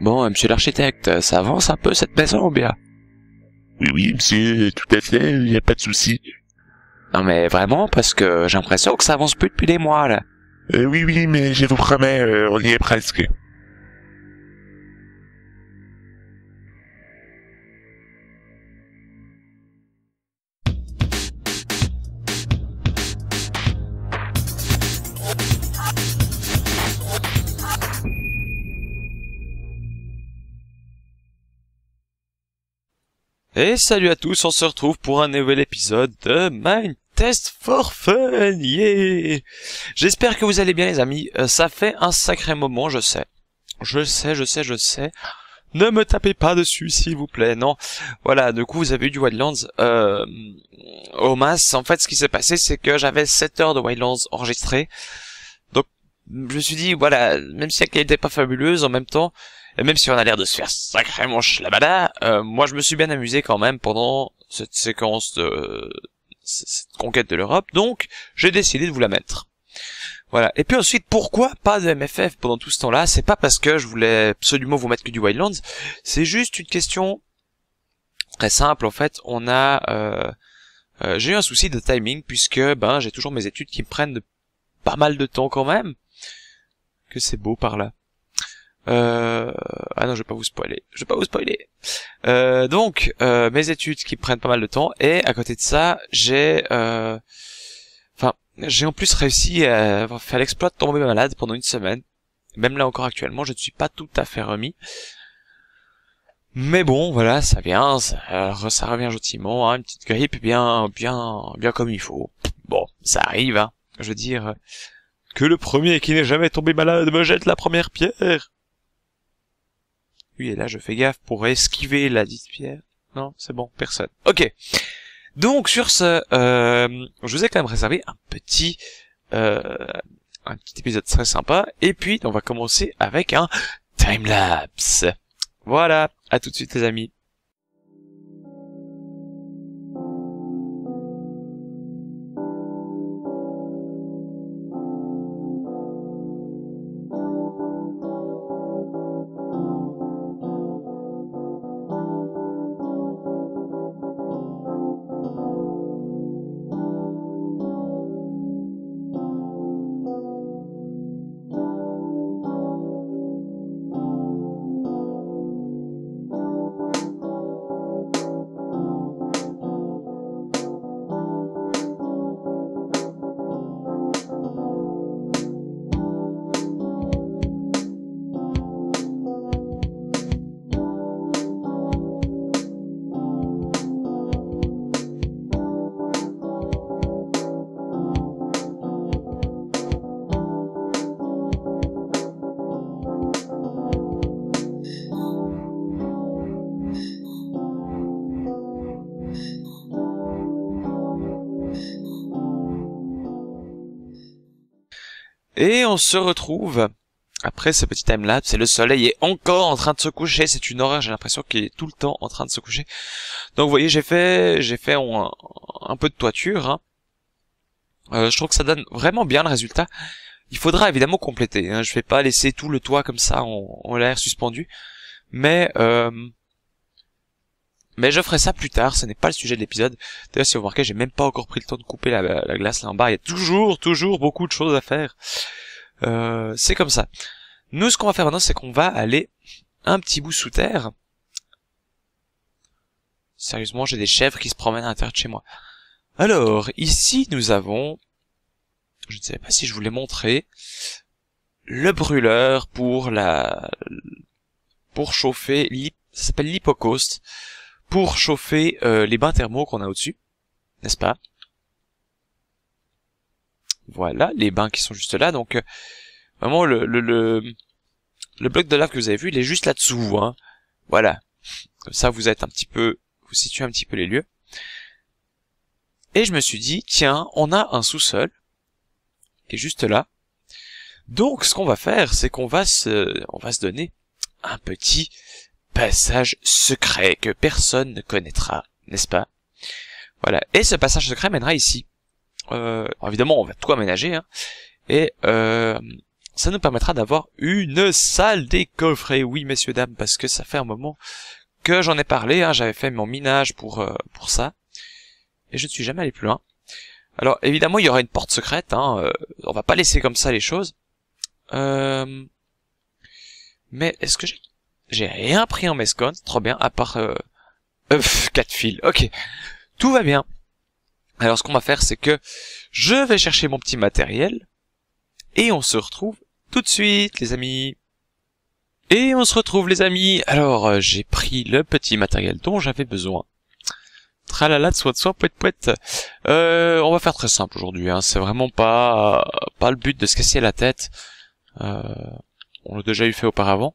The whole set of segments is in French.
Bon, euh, monsieur l'architecte, euh, ça avance un peu cette maison, bien Oui, oui, monsieur, tout à fait, il n'y a pas de souci. Non mais vraiment, parce que j'ai l'impression que ça avance plus depuis des mois, là. Euh, oui, oui, mais je vous promets, on y est presque. Et salut à tous, on se retrouve pour un nouvel épisode de Mind Test for Fun, yeah J'espère que vous allez bien les amis, euh, ça fait un sacré moment, je sais. Je sais, je sais, je sais. Ne me tapez pas dessus, s'il vous plaît, non. Voilà, du coup, vous avez eu du Wildlands euh, au masse. En fait, ce qui s'est passé, c'est que j'avais 7 heures de Wildlands enregistrées. Donc, je me suis dit, voilà, même si la qualité pas fabuleuse, en même temps, euh, même si on a l'air de se faire sacrément schlabada, euh, moi je me suis bien amusé quand même pendant cette séquence de cette conquête de l'Europe, donc j'ai décidé de vous la mettre. Voilà. Et puis ensuite, pourquoi pas de MFF pendant tout ce temps-là C'est pas parce que je voulais absolument vous mettre que du Wildlands, c'est juste une question très simple en fait. On a, euh, euh j'ai eu un souci de timing puisque ben j'ai toujours mes études qui me prennent pas mal de temps quand même. Que c'est beau par là. Euh... Ah non, je vais pas vous spoiler. Je vais pas vous spoiler. Euh, donc, euh, mes études qui prennent pas mal de temps. Et à côté de ça, j'ai... Euh, enfin, j'ai en plus réussi à faire l'exploit de tomber malade pendant une semaine. Même là encore actuellement, je ne suis pas tout à fait remis. Mais bon, voilà, ça vient, ça, euh, ça revient gentiment, hein, une petite grippe bien, bien, bien comme il faut. Bon, ça arrive, hein. Je veux dire, que le premier qui n'est jamais tombé malade me jette la première pierre. Oui, et là, je fais gaffe pour esquiver la dite pierre. Non, c'est bon, personne. Ok. Donc, sur ce, euh, je vous ai quand même réservé un petit... Euh, un petit épisode très sympa. Et puis, on va commencer avec un timelapse. Voilà, à tout de suite les amis. Et on se retrouve après ce petit time-lapse, et le soleil est encore en train de se coucher, c'est une horreur, j'ai l'impression qu'il est tout le temps en train de se coucher. Donc vous voyez, j'ai fait j'ai fait un, peu de toiture. Hein. Euh, je trouve que ça donne vraiment bien le résultat. Il faudra évidemment compléter, Je hein. je vais pas laisser tout le toit comme ça en, l'air suspendu. Mais euh, mais je ferai ça plus tard, ce n'est pas le sujet de l'épisode. D'ailleurs, si vous remarquez, j'ai même pas encore pris le temps de couper la, glace là en bas. Il y a toujours, toujours beaucoup de choses à faire. Euh, c'est comme ça. Nous, ce qu'on va faire maintenant, c'est qu'on va aller un petit bout sous terre. Sérieusement, j'ai des chèvres qui se promènent à l'intérieur de chez moi. Alors, ici, nous avons... Je ne sais pas si je voulais montrer... Le brûleur pour la... Pour chauffer... Ça s'appelle l'hypocauste pour chauffer euh, les bains thermaux qu'on a au-dessus, n'est-ce pas Voilà, les bains qui sont juste là. Donc, euh, vraiment, le, le, le, bloc de lave que vous avez vu, il est juste là-dessous. Hein. Voilà. Comme ça, vous êtes un petit peu... Vous situez un petit peu les lieux. Et je me suis dit, tiens, on a un sous-sol qui est juste là. Donc, ce qu'on va faire, c'est qu'on va se, on va se donner un petit passage secret que personne ne connaîtra, n'est-ce pas Voilà. Et ce passage secret mènera ici. Euh, évidemment, on va tout aménager, hein, et euh, ça nous permettra d'avoir une salle des coffrets. Oui, messieurs, dames, parce que ça fait un moment que j'en ai parlé. Hein. J'avais fait mon minage pour, euh, pour ça. Et je ne suis jamais allé plus loin. Alors, évidemment, il y aura une porte secrète. Hein, on va pas laisser comme ça les choses. Mais est-ce que j'ai j'ai rien pris en mescon, trop bien, à part... Euh, quatre fils, ok. Tout va bien. Alors ce qu'on va faire, c'est que je vais chercher mon petit matériel, et on se retrouve tout de suite, les amis. Et on se retrouve, les amis. Alors, euh, j'ai pris le petit matériel dont j'avais besoin. Tralala, soit soit, poète poète. Euh, on va faire très simple aujourd'hui. Hein. C'est vraiment pas pas le but de se casser la tête. Euh, on l'a déjà eu fait auparavant.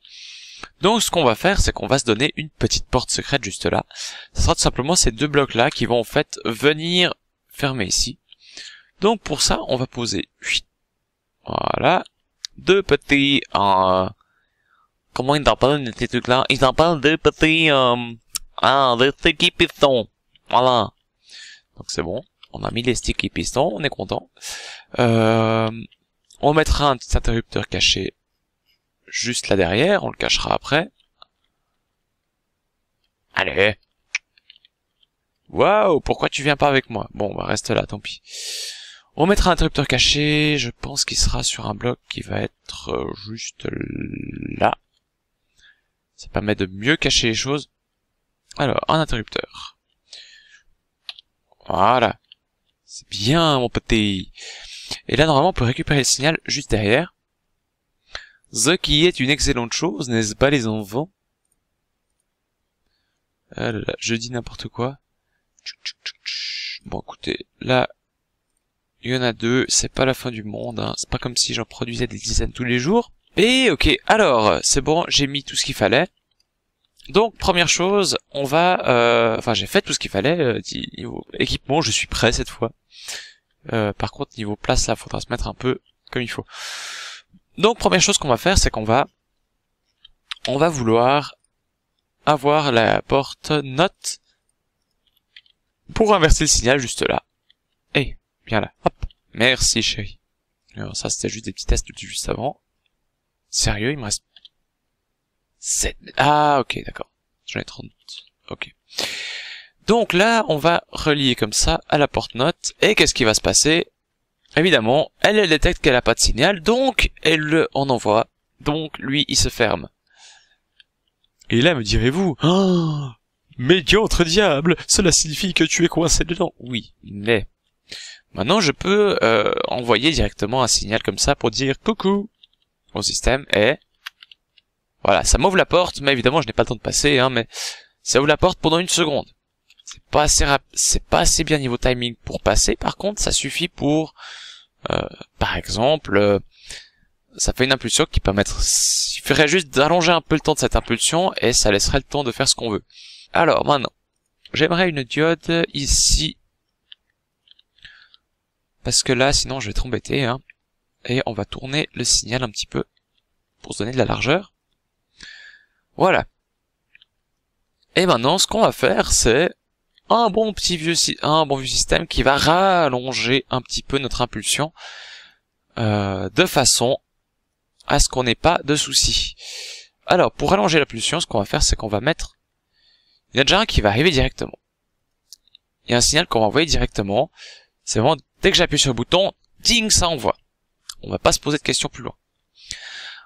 Donc ce qu'on va faire, c'est qu'on va se donner une petite porte secrète juste là. Ce sera tout simplement ces deux blocs là qui vont en fait venir fermer ici. Donc pour ça, on va poser, voilà, deux petits, euh, comment ils en parlent ces trucs là Ils en parlent de petits, euh, ah, des sticky pistons, voilà. Donc c'est bon, on a mis les sticky pistons, on est content. Euh, on mettra un petit interrupteur caché juste là derrière, on le cachera après. Allez Waouh, pourquoi tu viens pas avec moi Bon, bah reste là, tant pis. On mettra un interrupteur caché, je pense qu'il sera sur un bloc qui va être euh, juste là. Ça permet de mieux cacher les choses. Alors, un interrupteur. Voilà. C'est bien, mon petit. Et là, normalement, on peut récupérer le signal juste derrière. The qui est une excellente chose, n'est-ce pas les enfants ah je dis n'importe quoi. Bon, écoutez, là, il y en a deux, c'est pas la fin du monde, hein. c'est pas comme si j'en produisais des dizaines tous les jours. Et ok, alors, c'est bon, j'ai mis tout ce qu'il fallait. Donc, première chose, on va... Euh, enfin, j'ai fait tout ce qu'il fallait, euh, niveau équipement, je suis prêt cette fois. Euh, par contre, niveau place, là, faudra se mettre un peu comme il faut. Donc première chose qu'on va faire, c'est qu'on va on va vouloir avoir la porte note pour inverser le signal juste là. Et, bien là. Hop. Merci chérie. Alors ça c'était juste des petits tests juste avant. Sérieux, il me reste 7. Ah ok, d'accord. J'en ai 30. Ok. Donc là, on va relier comme ça à la porte note. Et qu'est-ce qui va se passer Évidemment, elle, détecte qu'elle a pas de signal, donc elle le en envoie. Donc lui, il se ferme. Et là, me direz-vous, oh, médiocre diable, cela signifie que tu es coincé dedans. Oui, mais maintenant je peux euh, envoyer directement un signal comme ça pour dire coucou au système et voilà, ça m'ouvre la porte, mais évidemment je n'ai pas le temps de passer, hein, mais ça ouvre la porte pendant une seconde. C'est pas assez rap... c'est pas assez bien niveau timing pour passer. Par contre, ça suffit pour euh, par exemple, euh, ça fait une impulsion qui permettrait, ferait juste d'allonger un peu le temps de cette impulsion et ça laisserait le temps de faire ce qu'on veut. Alors maintenant, j'aimerais une diode ici. Parce que là, sinon je vais être embêté. Hein. Et on va tourner le signal un petit peu pour se donner de la largeur. Voilà. Et maintenant, ce qu'on va faire, c'est un bon petit vieux, un bon vieux système qui va rallonger un petit peu notre impulsion euh, de façon à ce qu'on n'ait pas de soucis. Alors, pour rallonger la ce qu'on va faire, c'est qu'on va mettre... Il y a déjà un qui va arriver directement. Il y a un signal qu'on va envoyer directement. C'est vraiment, dès que j'appuie sur le bouton, ding, ça envoie. On va pas se poser de questions plus loin.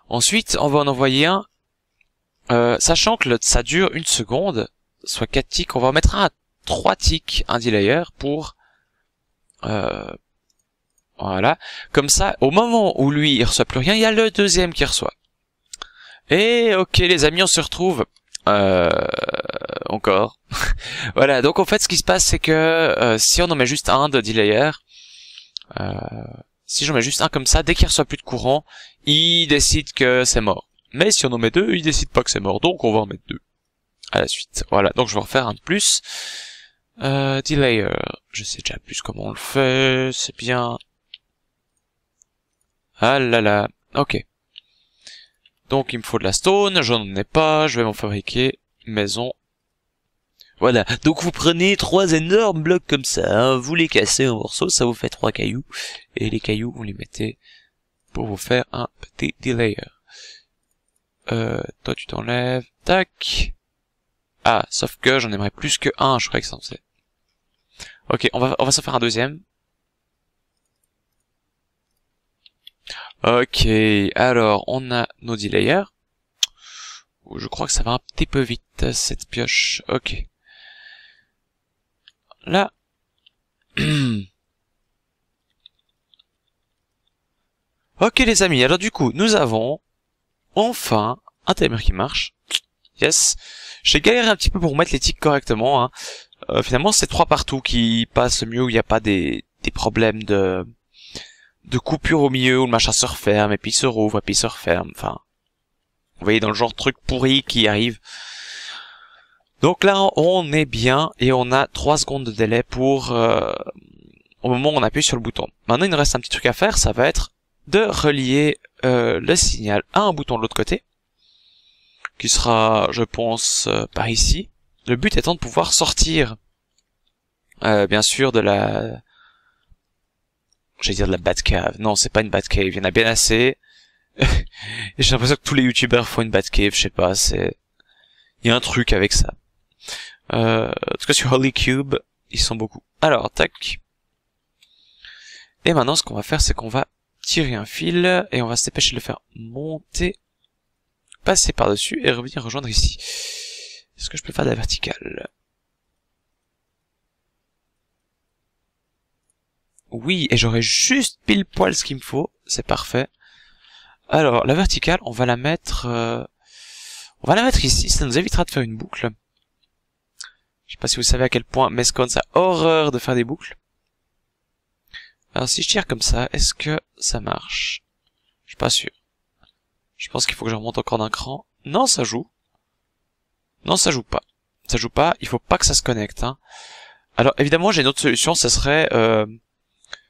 Ensuite, on va en envoyer un, euh, sachant que ça dure une seconde, soit 4 ticks, on va en mettre un trois ticks un delayer pour... Euh, voilà. Comme ça, au moment où lui, il reçoit plus rien, il y a le deuxième qui reçoit. Et ok les amis, on se retrouve euh, encore. voilà, donc en fait ce qui se passe c'est que euh, si on en met juste un de delayer, euh, si j'en mets juste un comme ça, dès qu'il reçoit plus de courant, il décide que c'est mort. Mais si on en met deux, il décide pas que c'est mort, donc on va en mettre deux à la suite. Voilà, donc je vais refaire un de plus. Euh, delayer, je sais déjà plus comment on le fait, c'est bien. Ah là là, ok. Donc il me faut de la stone, j'en ai pas, je vais m'en fabriquer maison. Voilà, donc vous prenez trois énormes blocs comme ça, hein, vous les cassez en morceaux, ça vous fait trois cailloux, et les cailloux vous les mettez pour vous faire un petit delayer. Euh, toi tu t'enlèves, tac. Ah, sauf que j'en aimerais plus que un, je crois que ça en faisait. Ok, on va, on va s'en faire un deuxième. Ok, alors on a nos delayers. Je crois que ça va un petit peu vite, cette pioche. Ok. Là. ok les amis, alors du coup, nous avons enfin un timer qui marche. Yes. J'ai galéré un petit peu pour mettre les tics correctement. Hein. Euh, finalement, c'est trois partout qui passent mieux où il n'y a pas des, des problèmes de de coupure au milieu où le machin se referme et puis il se rouvre et puis il se referme. Enfin, vous voyez dans le genre de truc pourri qui arrive. Donc là, on est bien et on a trois secondes de délai pour euh, au moment où on appuie sur le bouton. Maintenant, il nous reste un petit truc à faire, ça va être de relier euh, le signal à un bouton de l'autre côté, qui sera, je pense, par ici. Le but étant de pouvoir sortir, euh, bien sûr, de la... J'allais dire de la Batcave. Non, c'est pas une Batcave, il y en a bien assez. J'ai l'impression que tous les youtubeurs font une Batcave, je sais pas, c'est... Il y a un truc avec ça. Euh, en tout cas, sur Holy Cube, ils sont beaucoup. Alors, tac. Et maintenant, ce qu'on va faire, c'est qu'on va tirer un fil et on va se dépêcher de le faire monter, passer par-dessus et revenir rejoindre ici. Est-ce que je peux faire de la verticale Oui, et j'aurai juste pile poil ce qu'il me faut. C'est parfait. Alors, la verticale, on va la mettre... Euh, on va la mettre ici, ça nous évitera de faire une boucle. Je sais pas si vous savez à quel point Mescon ça a horreur de faire des boucles. Alors si je tire comme ça, est-ce que ça marche Je suis pas sûr. Je pense qu'il faut que je remonte encore d'un cran. Non, ça joue. Non, ça joue pas. Ça joue pas, il faut pas que ça se connecte. Hein. Alors évidemment, j'ai une autre solution, ce serait, euh,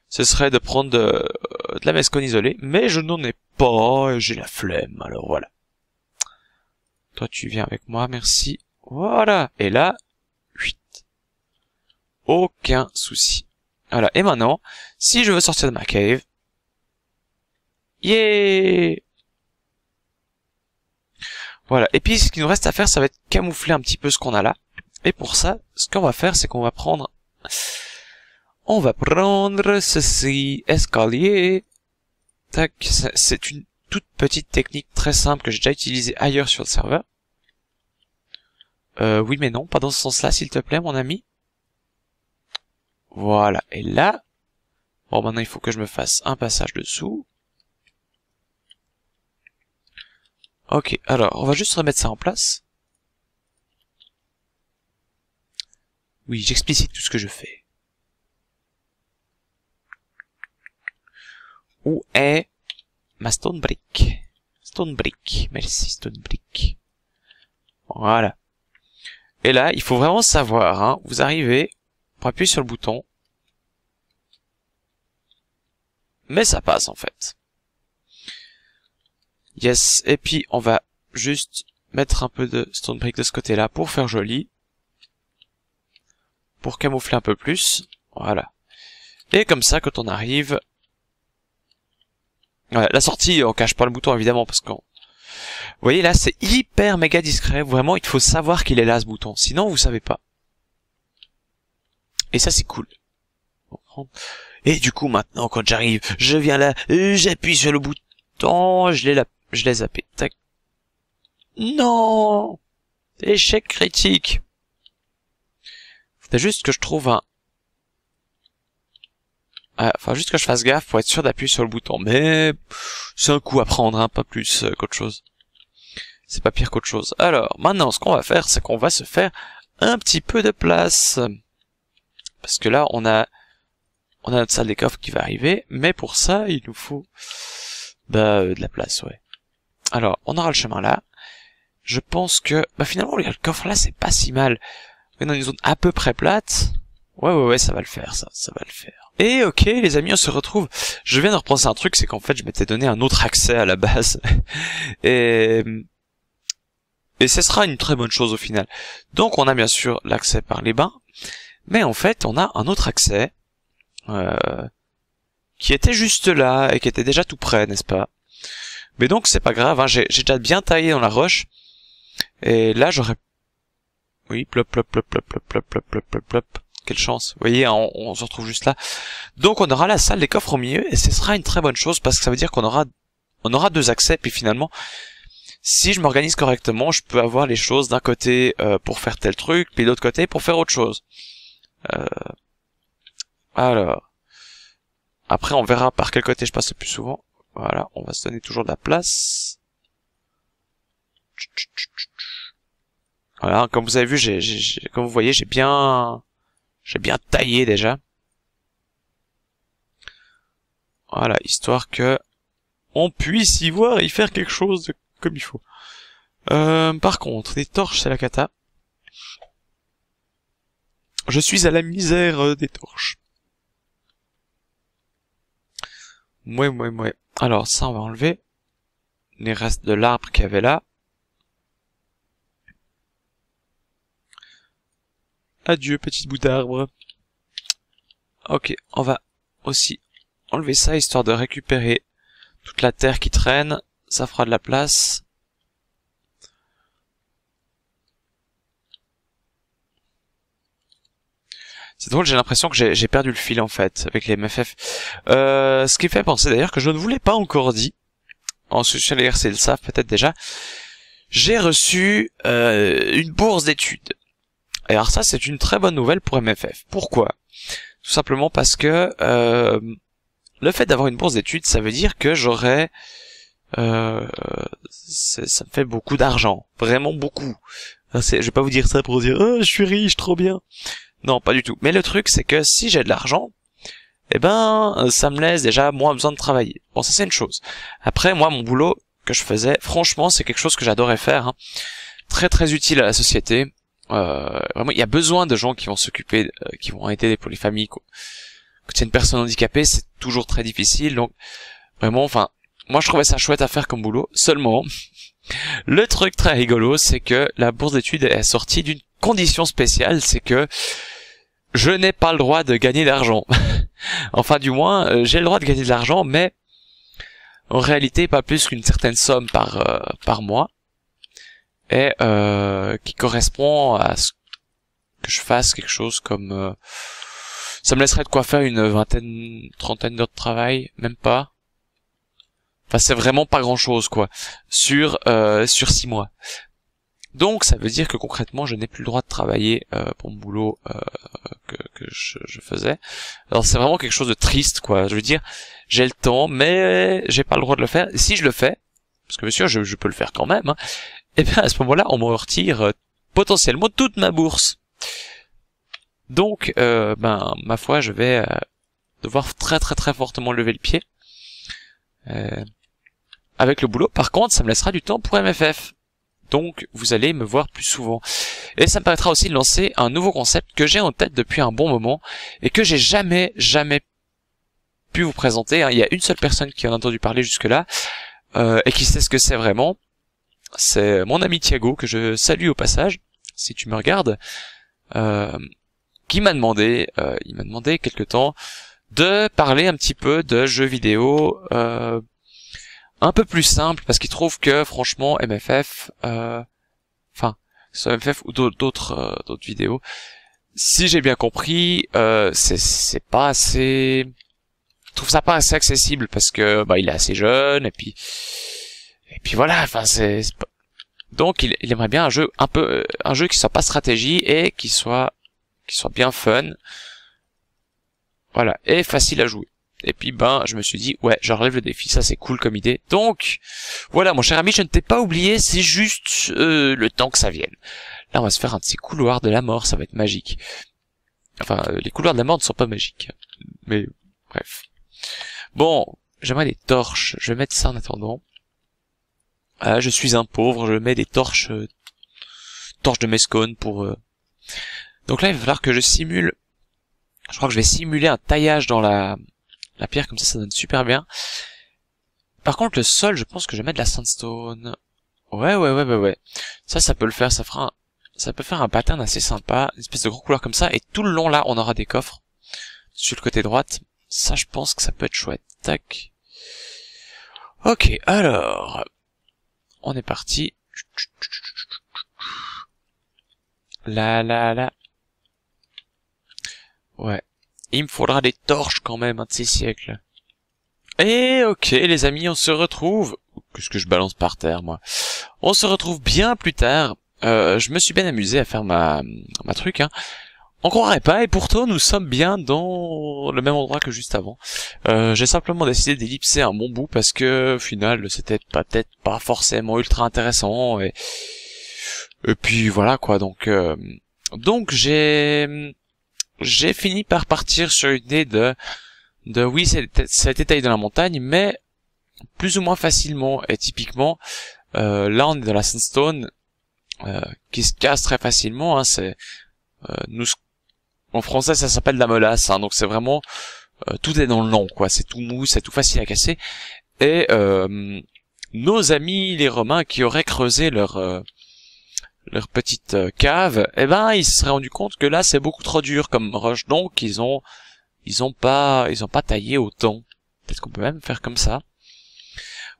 ce serait de prendre de, euh, de la mescone isolée, mais je n'en ai pas, j'ai la flemme, alors voilà. Toi, tu viens avec moi, merci. Voilà, et là, 8. Aucun souci. Voilà, et maintenant, si je veux sortir de ma cave, yeah voilà. Et puis, ce qu'il nous reste à faire, ça va être camoufler un petit peu ce qu'on a là. Et pour ça, ce qu'on va faire, c'est qu'on va prendre... On va prendre ceci, escalier. Tac, c'est une toute petite technique très simple que j'ai déjà utilisée ailleurs sur le serveur. Euh, oui mais non, pas dans ce sens-là, s'il te plaît, mon ami. Voilà, et là... Bon, maintenant il faut que je me fasse un passage dessous. Ok, alors, on va juste remettre ça en place. Oui, j'explicite tout ce que je fais. Où est ma stone brick Stone brick, merci stone brick. Voilà. Et là, il faut vraiment savoir, hein, vous arrivez, pour appuyer sur le bouton, mais ça passe en fait. Yes, et puis on va juste mettre un peu de stone brick de ce côté-là pour faire joli. Pour camoufler un peu plus. Voilà. Et comme ça, quand on arrive... la sortie, on cache pas le bouton évidemment parce qu'on... Vous voyez là, c'est hyper méga discret. Vraiment, il faut savoir qu'il est là ce bouton. Sinon, vous savez pas. Et ça, c'est cool. Et du coup, maintenant, quand j'arrive, je viens là, j'appuie sur le bouton, je l'ai là je les zappé. Tac. Non Échec critique faut juste que je trouve un... enfin, ah, juste que je fasse gaffe pour être sûr d'appuyer sur le bouton. Mais c'est un coup à prendre, hein, pas plus euh, qu'autre chose. C'est pas pire qu'autre chose. Alors, maintenant, ce qu'on va faire, c'est qu'on va se faire un petit peu de place. Parce que là, on a... On a notre salle des coffres qui va arriver, mais pour ça, il nous faut bah, euh, de la place, ouais. Alors, on aura le chemin là. Je pense que... Bah finalement, le coffre là, c'est pas si mal. On est dans une zone à peu près plate. Ouais, ouais, ouais, ça va le faire, ça, ça va le faire. Et ok, les amis, on se retrouve. Je viens de repenser un truc, c'est qu'en fait, je m'étais donné un autre accès à la base. Et... Et ce sera une très bonne chose au final. Donc, on a bien sûr l'accès par les bains. Mais en fait, on a un autre accès. Euh, qui était juste là et qui était déjà tout près, n'est-ce pas mais donc c'est pas grave, hein, j'ai déjà bien taillé dans la roche. Et là j'aurais... Oui, plop, plop, plop, plop, plop, plop, plop, plop, plop, plop. Quelle chance. Vous voyez, on, on se retrouve juste là. Donc on aura la salle des coffres au milieu, et ce sera une très bonne chose, parce que ça veut dire qu'on aura, on aura deux accès, puis finalement, si je m'organise correctement, je peux avoir les choses d'un côté euh, pour faire tel truc, puis de l'autre côté pour faire autre chose. Euh... Alors... Après, on verra par quel côté je passe le plus souvent. Voilà, on va se donner toujours de la place. Voilà, comme vous avez vu, comme vous voyez, j'ai bien, j'ai bien taillé déjà. Voilà, histoire que on puisse y voir et y faire quelque chose comme il faut. Euh, par contre, les torches, c'est la cata. Je suis à la misère euh, des torches. Mouais, ouais, ouais. Alors ça, on va enlever les restes de l'arbre qu'il y avait là. Adieu, petit bout d'arbre. Ok, on va aussi enlever ça, histoire de récupérer toute la terre qui traîne. Ça fera de la place. C'est j'ai l'impression que j'ai perdu le fil en fait avec les MFF. Euh, ce qui fait penser d'ailleurs que je ne vous l'ai pas encore dit. En si c'est le savent peut-être déjà. J'ai reçu euh, une bourse d'études. alors ça, c'est une très bonne nouvelle pour MFF. Pourquoi Tout simplement parce que euh, le fait d'avoir une bourse d'études, ça veut dire que j'aurais... ça me fait beaucoup d'argent. Vraiment beaucoup. Hein, je vais pas vous dire ça pour dire ah, je suis riche, trop bien ». Non, pas du tout. Mais le truc, c'est que si j'ai de l'argent, eh ben, ça me laisse déjà moins besoin de travailler. Bon, ça c'est une chose. Après, moi, mon boulot que je faisais, franchement, c'est quelque chose que j'adorais faire. Hein. Très très utile à la société. Euh, vraiment, il y a besoin de gens qui vont s'occuper, euh, qui vont aider pour les familles. Quoi. Quand c'est une personne handicapée, c'est toujours très difficile. Donc, vraiment, enfin, moi je trouvais ça chouette à faire comme boulot. Seulement, le truc très rigolo, c'est que la bourse d'études est sortie d'une condition spéciale, c'est que je n'ai pas le droit de gagner d'argent. enfin du moins, euh, j'ai le droit de gagner de l'argent, mais en réalité pas plus qu'une certaine somme par, euh, par mois, et euh, qui correspond à ce que je fasse quelque chose comme... ça me laisserait de quoi faire une vingtaine, trentaine d'heures de travail, même pas. Enfin, c'est vraiment pas grand chose, quoi. Sur, sur six mois. Donc ça veut dire que concrètement je n'ai plus le droit de travailler euh, pour mon boulot euh, que, que je, faisais. Alors c'est vraiment quelque chose de triste quoi. Je veux dire, j'ai le temps, mais j'ai pas le droit de le faire. si je le fais, parce que monsieur je, je peux le faire quand même, hein, et eh bien à ce moment-là on me retire euh, potentiellement toute ma bourse. Donc ben ma foi je vais devoir très très très fortement lever le pied avec le boulot. Par contre ça me laissera du temps pour MFF donc vous allez me voir plus souvent. Et ça me permettra aussi de lancer un nouveau concept que j'ai en tête depuis un bon moment et que j'ai jamais, jamais pu vous présenter. Hein. Il y a une seule personne qui en a entendu parler jusque-là euh, et qui sait ce que c'est vraiment. C'est mon ami Thiago que je salue au passage, si tu me regardes, euh, qui m'a demandé, euh, il m'a demandé quelque temps de parler un petit peu de jeux vidéo un peu plus simple parce qu'il trouve que franchement MFF, euh, enfin ce MFF ou euh, d'autres vidéos, si j'ai bien compris, euh, c'est pas assez, Il trouve ça pas assez accessible parce que bah il est assez jeune et puis et puis voilà, enfin c'est donc il, il, aimerait bien un jeu un peu un jeu qui soit pas stratégie et qui soit qui soit bien fun, voilà et facile à jouer. Et puis ben je me suis dit ouais je relève le défi, ça c'est cool comme idée. Donc voilà mon cher ami, je ne t'ai pas oublié, c'est juste euh, le temps que ça vienne. Là on va se faire un de ces couloirs de la mort, ça va être magique. Enfin euh, les couloirs de la mort ne sont pas magiques. Mais bref. Bon, j'aimerais des torches, je vais mettre ça en attendant. Ah, je suis un pauvre, je mets des torches euh, torches de mescone pour Donc là il va falloir que je simule je crois que je vais simuler un taillage dans la la pierre comme ça, ça donne super bien. Par contre, le sol, je pense que je vais mettre de la sandstone. Ouais, ouais, ouais, ouais, ouais. Ça, ça peut le faire, ça fera Ça peut faire un pattern assez sympa, une espèce de gros couleur comme ça, et tout le long là, on aura des coffres. Sur le côté droite, ça je pense que ça peut être chouette. Tac. Ok, alors... On est parti. Là, là, là. Ouais. Il me faudra des torches quand même, un de ces siècles. Et eh, ok les amis, on se retrouve... Qu'est-ce que je balance par terre moi On se retrouve bien plus tard. Euh, je me suis bien amusé à faire ma, ma truc. Hein. On croirait pas et pourtant nous sommes bien dans le même endroit que juste avant. Euh, j'ai simplement décidé d'ellipser un bon bout parce que au final c'était peut-être pas forcément ultra intéressant et... Et puis voilà quoi, donc euh, donc j'ai j'ai fini par partir sur l'idée de, de oui, la taille de la montagne, mais plus ou moins facilement. Et typiquement, euh, là, on est dans la sandstone euh, qui se casse très facilement. Hein, c'est euh, nous en français, ça s'appelle la molasse. Hein, donc c'est vraiment euh, tout est dans le nom, quoi. C'est tout mou, c'est tout facile à casser. Et nos amis les Romains qui auraient creusé leur leur petite euh, cave, eh ben ils se seraient rendu compte que là c'est beaucoup trop dur comme roche, donc ils ont ils ont pas ils ont pas taillé autant. Peut-être qu'on peut même faire comme ça.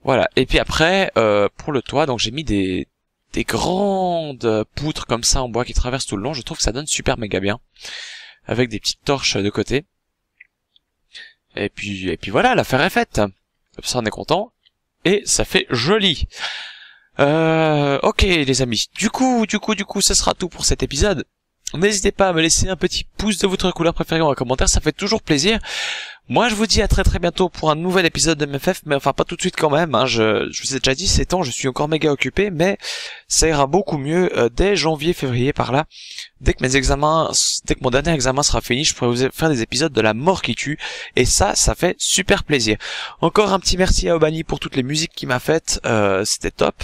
Voilà. Et puis après euh, pour le toit, donc j'ai mis des des grandes poutres comme ça en bois qui traversent tout le long. Je trouve que ça donne super méga bien avec des petites torches de côté. Et puis et puis voilà, l'affaire est faite. Comme ça on est content et ça fait joli. Euh, ok les amis, du coup, du coup, du coup, ce sera tout pour cet épisode. N'hésitez pas à me laisser un petit pouce de votre couleur préférée en commentaire, ça fait toujours plaisir. Moi je vous dis à très très bientôt pour un nouvel épisode de MFF, mais enfin pas tout de suite quand même, hein. je, vous ai déjà dit c'est temps, je suis encore méga occupé, mais ça ira beaucoup mieux euh, dès janvier, février par là. Dès que mes examens, dès que mon dernier examen sera fini, je pourrai vous faire des épisodes de la mort qui tue. Et ça, ça fait super plaisir. Encore un petit merci à Obani pour toutes les musiques qu'il m'a faites. Euh, c'était top.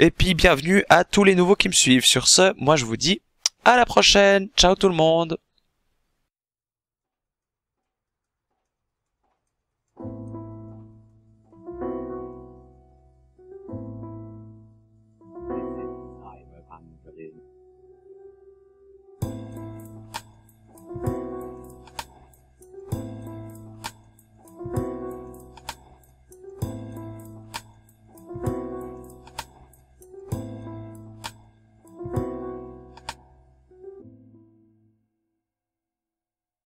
Et puis bienvenue à tous les nouveaux qui me suivent. Sur ce, moi je vous dis à la prochaine. Ciao tout le monde.